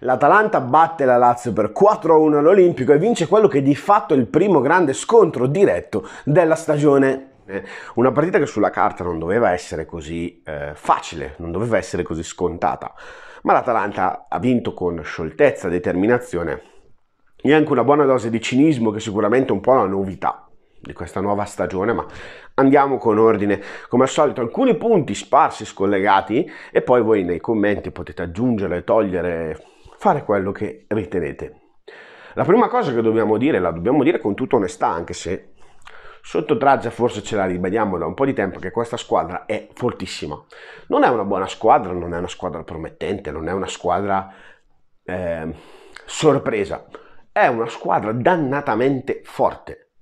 L'Atalanta batte la Lazio per 4-1 all'Olimpico e vince quello che di fatto è il primo grande scontro diretto della stagione. Eh, una partita che sulla carta non doveva essere così eh, facile, non doveva essere così scontata, ma l'Atalanta ha vinto con scioltezza, determinazione e anche una buona dose di cinismo che è sicuramente è un po' la novità di questa nuova stagione, ma andiamo con ordine, come al solito, alcuni punti sparsi, scollegati e poi voi nei commenti potete aggiungere togliere fare quello che ritenete. La prima cosa che dobbiamo dire, la dobbiamo dire con tutta onestà, anche se sotto traccia forse ce la ribadiamo da un po' di tempo, che questa squadra è fortissima. Non è una buona squadra, non è una squadra promettente, non è una squadra eh, sorpresa. È una squadra dannatamente forte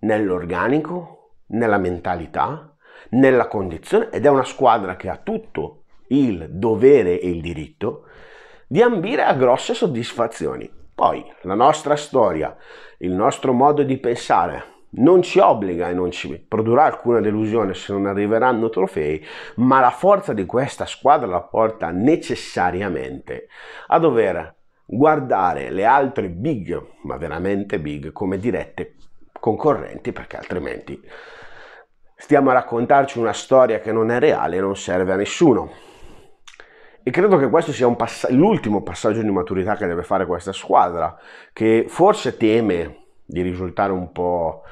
nell'organico, nella mentalità, nella condizione ed è una squadra che ha tutto il dovere e il diritto di ambire a grosse soddisfazioni. Poi la nostra storia, il nostro modo di pensare non ci obbliga e non ci produrrà alcuna delusione se non arriveranno trofei, ma la forza di questa squadra la porta necessariamente a dover guardare le altre big, ma veramente big, come dirette concorrenti, perché altrimenti stiamo a raccontarci una storia che non è reale e non serve a nessuno. E credo che questo sia pass- l'ultimo passaggio di maturità che deve fare questa squadra, che forse teme di risultare un po'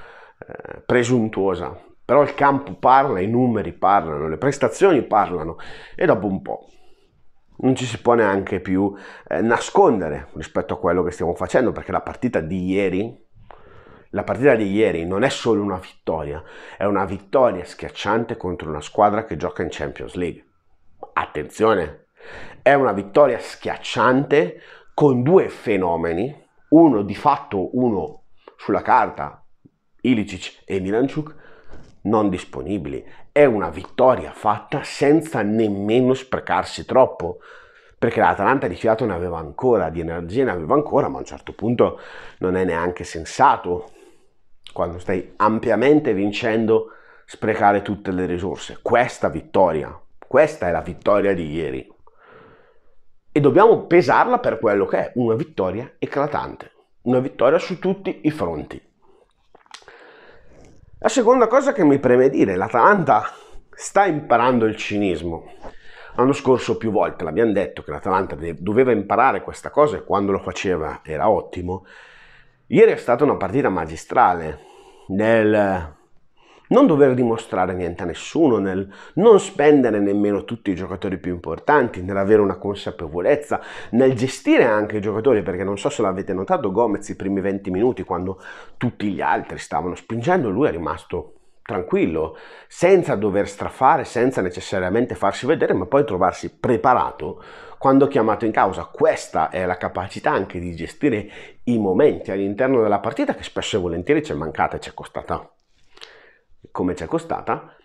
eh, presuntuosa, però il campo parla, i numeri parlano, le prestazioni parlano e dopo un po' non ci si può neanche più eh, nascondere rispetto a quello che stiamo facendo, perché la partita di ieri, la partita di ieri non è solo una vittoria, è una vittoria schiacciante contro una squadra che gioca in Champions League. Attenzione, è una vittoria schiacciante con due fenomeni, uno di fatto, uno sulla carta, Ilicic e Milanciuk, non disponibili. È una vittoria fatta senza nemmeno sprecarsi troppo, perché l'Atalanta di fiato ne aveva ancora, di energia ne aveva ancora, ma a un certo punto non è neanche sensato, quando stai ampiamente vincendo, sprecare tutte le risorse. Questa vittoria, questa è la vittoria di ieri e dobbiamo pesarla per quello che è una vittoria eclatante, una vittoria su tutti i fronti. La seconda cosa che mi preme dire, l'Atalanta sta imparando il cinismo. L'anno scorso più volte l'abbiamo detto che l'Atalanta doveva imparare questa cosa e quando lo faceva era ottimo. Ieri è stata una partita magistrale nel non dover dimostrare niente a nessuno, nel non spendere nemmeno tutti i giocatori più importanti, nell'avere una consapevolezza, nel gestire anche i giocatori, perché non so se l'avete notato, Gomez i primi 20 minuti quando tutti gli altri stavano spingendo, lui è rimasto tranquillo, senza dover strafare, senza necessariamente farsi vedere, ma poi trovarsi preparato quando chiamato in causa. Questa è la capacità anche di gestire i momenti all'interno della partita che spesso e volentieri ci è mancata e ci è costata come ci è costata,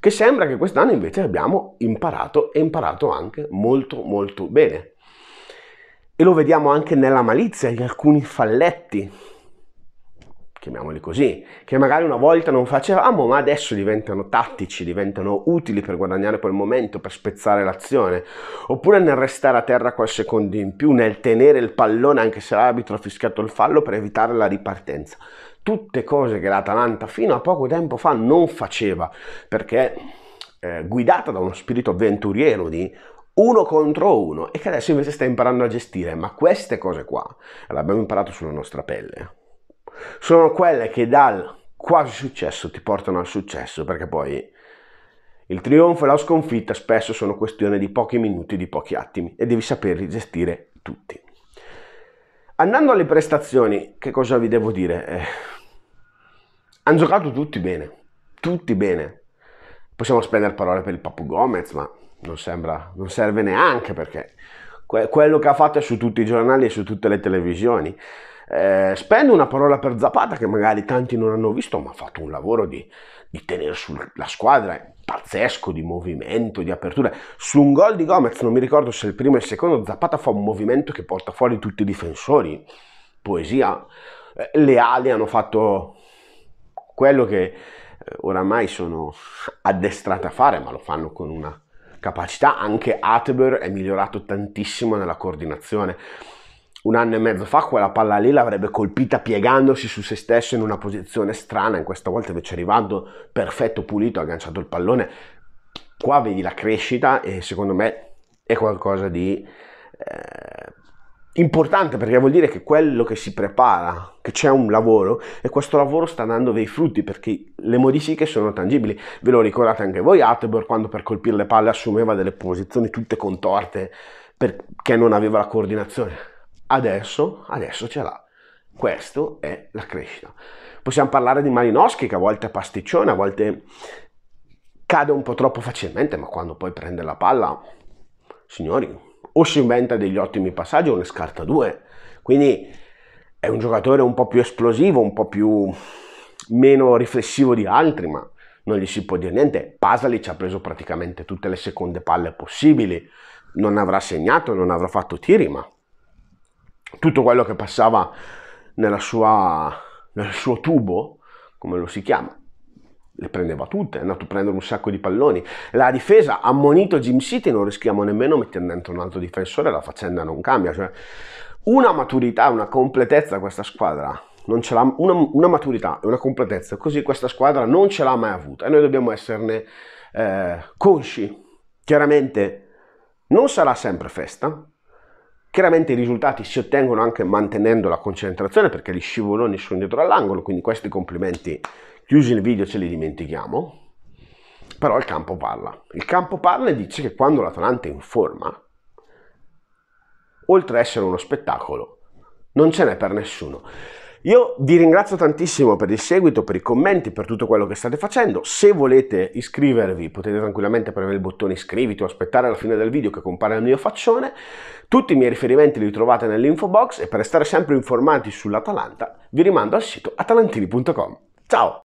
che sembra che quest'anno invece abbiamo imparato e imparato anche molto molto bene. E lo vediamo anche nella malizia di alcuni falletti chiamiamoli così, che magari una volta non facevamo, ma adesso diventano tattici, diventano utili per guadagnare quel momento, per spezzare l'azione, oppure nel restare a terra quel secondo in più, nel tenere il pallone anche se l'arbitro ha fischiato il fallo per evitare la ripartenza. Tutte cose che l'Atalanta fino a poco tempo fa non faceva, perché eh, guidata da uno spirito avventuriero di uno contro uno e che adesso invece sta imparando a gestire, ma queste cose qua le abbiamo imparato sulla nostra pelle sono quelle che dal quasi successo ti portano al successo, perché poi il trionfo e la sconfitta spesso sono questione di pochi minuti, di pochi attimi e devi saperli gestire tutti. Andando alle prestazioni, che cosa vi devo dire? Eh, hanno giocato tutti bene, tutti bene. Possiamo spendere parole per il Papu Gomez, ma non, sembra, non serve neanche perché que- quello che ha fatto è su tutti i giornali e su tutte le televisioni. Eh, spendo una parola per Zapata che magari tanti non hanno visto, ma ha fatto un lavoro di, di tenere sulla squadra pazzesco di movimento, di apertura. Su un gol di Gomez, non mi ricordo se il primo e il secondo, Zapata fa un movimento che porta fuori tutti i difensori. Poesia. Eh, le ali hanno fatto quello che eh, oramai sono addestrate a fare, ma lo fanno con una capacità. Anche Atber è migliorato tantissimo nella coordinazione un anno e mezzo fa quella palla lì l'avrebbe colpita piegandosi su se stesso in una posizione strana, in questa volta invece arrivando perfetto, pulito, ha agganciato il pallone. Qua vedi la crescita e secondo me è qualcosa di eh, importante perché vuol dire che quello che si prepara, che c'è un lavoro e questo lavoro sta dando dei frutti perché le modifiche sono tangibili. Ve lo ricordate anche voi, Atebor quando per colpire le palle assumeva delle posizioni tutte contorte perché non aveva la coordinazione adesso, adesso ce l'ha. Questo è la crescita. Possiamo parlare di Malinowski che a volte è pasticcione, a volte cade un po' troppo facilmente, ma quando poi prende la palla, signori, o si inventa degli ottimi passaggi o ne scarta due. Quindi è un giocatore un po' più esplosivo, un po' più meno riflessivo di altri, ma non gli si può dire niente. Pasalic ha preso praticamente tutte le seconde palle possibili, non avrà segnato, non avrà fatto tiri, ma tutto quello che passava sua, nel suo tubo, come lo si chiama, le prendeva tutte, è andato a prendere un sacco di palloni. La difesa ha ammonito Jim City, non rischiamo nemmeno mettendo dentro un altro difensore, la faccenda non cambia. Cioè, una maturità, una completezza questa squadra, non ce l'ha, una, una maturità e una completezza, così questa squadra non ce l'ha mai avuta e noi dobbiamo esserne eh, consci. Chiaramente non sarà sempre festa, Chiaramente i risultati si ottengono anche mantenendo la concentrazione perché gli scivoloni sono dietro all'angolo, quindi questi complimenti chiusi il video ce li dimentichiamo. Però il campo parla. Il campo parla e dice che quando l'Atalanta è in forma, oltre ad essere uno spettacolo, non ce n'è per nessuno. Io vi ringrazio tantissimo per il seguito, per i commenti, per tutto quello che state facendo. Se volete iscrivervi potete tranquillamente premere il bottone iscriviti o aspettare la fine del video che compare nel mio faccione. Tutti i miei riferimenti li trovate nell'info box e per restare sempre informati sull'Atalanta vi rimando al sito atalantini.com. Ciao!